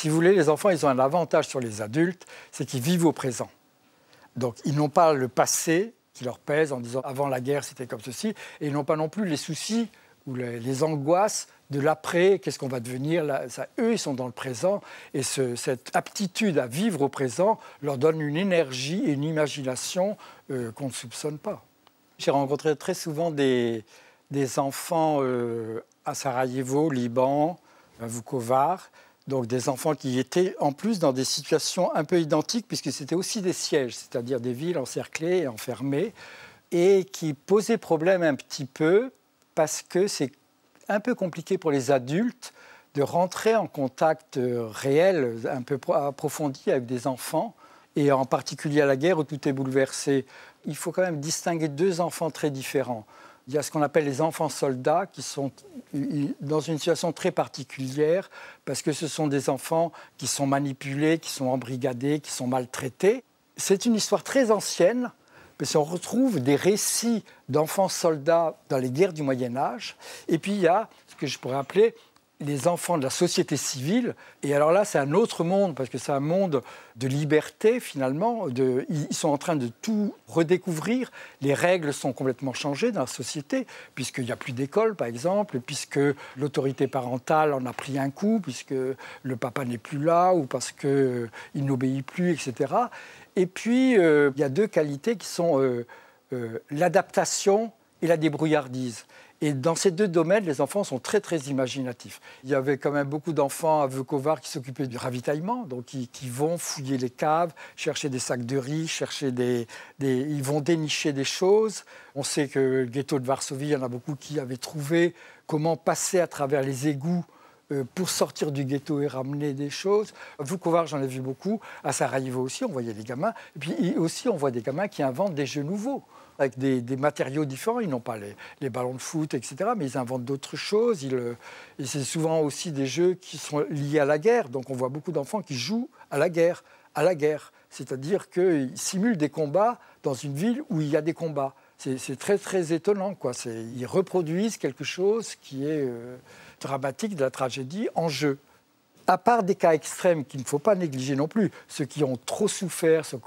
si vous voulez, les enfants, ils ont un avantage sur les adultes, c'est qu'ils vivent au présent. Donc, ils n'ont pas le passé qui leur pèse en disant avant la guerre, c'était comme ceci, et ils n'ont pas non plus les soucis ou les, angoisses de l'après, qu'est-ce qu'on va devenir. Là, eux, ils sont dans le présent, et cette aptitude à vivre au présent leur donne une énergie et une imagination euh, qu'on ne soupçonne pas. J'ai rencontré très souvent des, enfants euh, à Sarajevo, Liban, à Vukovar, donc des enfants qui étaient en plus dans des situations un peu identiques, puisque c'était aussi des sièges, c'est-à-dire des villes encerclées et enfermées, et qui posaient problème un petit peu, parce que c'est un peu compliqué pour les adultes de rentrer en contact euh, réel, un peu approfondi avec des enfants, et en particulier à la guerre où tout est bouleversé. Il faut quand même distinguer deux enfants très différents. Il y a ce qu'on appelle les enfants soldats, qui sont dans une situation très particulière parce que ce sont des enfants qui sont manipulés, qui sont embrigadés, qui sont maltraités. C'est une histoire très ancienne parce qu'on retrouve des récits d'enfants soldats dans les guerres du Moyen Âge. Et puis il y a ce que je pourrais appeler les enfants de la société civile. Et alors là, c'est un autre monde, parce que c'est un monde de liberté, finalement. ils sont en train de tout redécouvrir. Les règles sont complètement changées dans la société, puisqu'il n'y a plus d'école, par exemple, puisque l'autorité parentale en a pris un coup, puisque le papa n'est plus là, ou parce qu'il euh, n'obéit plus, etc. Et puis, euh, il y a deux qualités qui sont euh, l'adaptation et la débrouillardise. Et dans ces deux domaines, les enfants sont très très imaginatifs. Il y avait quand même beaucoup d'enfants à Vukovar qui s'occupaient du ravitaillement, donc qui, vont fouiller les caves, chercher des sacs de riz, chercher des, des, ils vont dénicher des choses. On sait que le ghetto de Varsovie, il y en a beaucoup qui avaient trouvé comment passer à travers les égouts euh, pour sortir du ghetto et ramener des choses. Vukovar, j'en ai vu beaucoup. À Sarajevo aussi, on voyait des gamins. Et puis aussi, on voit des gamins qui inventent des jeux nouveaux avec des, matériaux différents. Ils n'ont pas les, ballons de foot, etc. Mais ils inventent d'autres choses. Euh, et c'est souvent aussi des jeux qui sont liés à la guerre. Donc on voit beaucoup d'enfants qui jouent à la guerre, à la guerre. C'est-à-dire qu'ils simulent des combats dans une ville où il y a des combats c'est très très étonnant. Quoi. Ils reproduisent quelque chose qui est euh, dramatique de la tragédie en jeu. À part des cas extrêmes qu'il ne faut pas négliger non plus, ceux qui ont trop souffert, ceux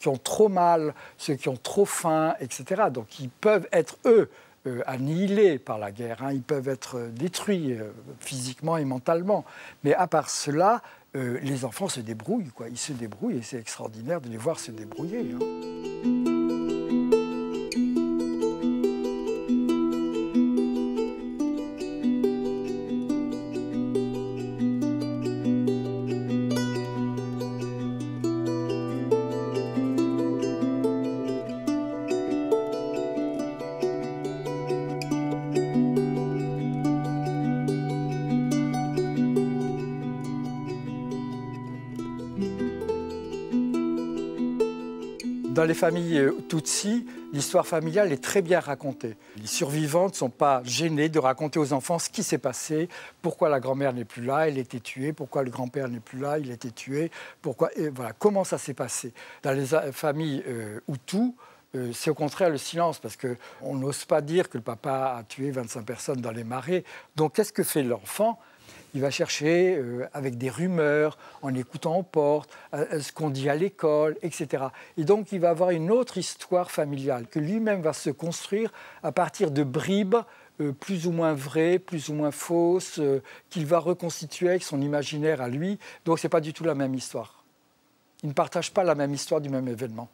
qui ont, trop mal, ceux qui ont trop faim, etc. Donc ils peuvent être, eux, euh, annihilés par la guerre, hein. ils peuvent être euh, détruits physiquement et mentalement. Mais à part cela, les enfants se débrouillent, quoi. ils se débrouillent et c'est extraordinaire de les voir se débrouiller. Hein. Dans les familles euh, Tutsi, l'histoire familiale est très bien racontée. Les survivantes ne sont pas gênées de raconter aux enfants ce qui s'est passé, pourquoi la grand-mère n'est plus là, elle était tuée, pourquoi le grand-père n'est plus là, il était tué, pourquoi, et voilà, comment ça s'est passé. Dans les euh, familles euh, Hutus, c'est au contraire le silence, parce qu'on n'ose pas dire que le papa a tué 25 personnes dans les marais. Donc qu'est-ce que fait l'enfant il va chercher euh, avec des rumeurs, en écoutant aux portes, euh, euh, ce qu'on dit à l'école, etc. Et donc il va avoir une autre histoire familiale que lui-même va se construire à partir de bribes plus ou moins vraies, plus ou moins fausses, qu'il va reconstituer avec son imaginaire à lui. Donc ce n'est pas du tout la même histoire. Il ne partage pas la même histoire du même événement.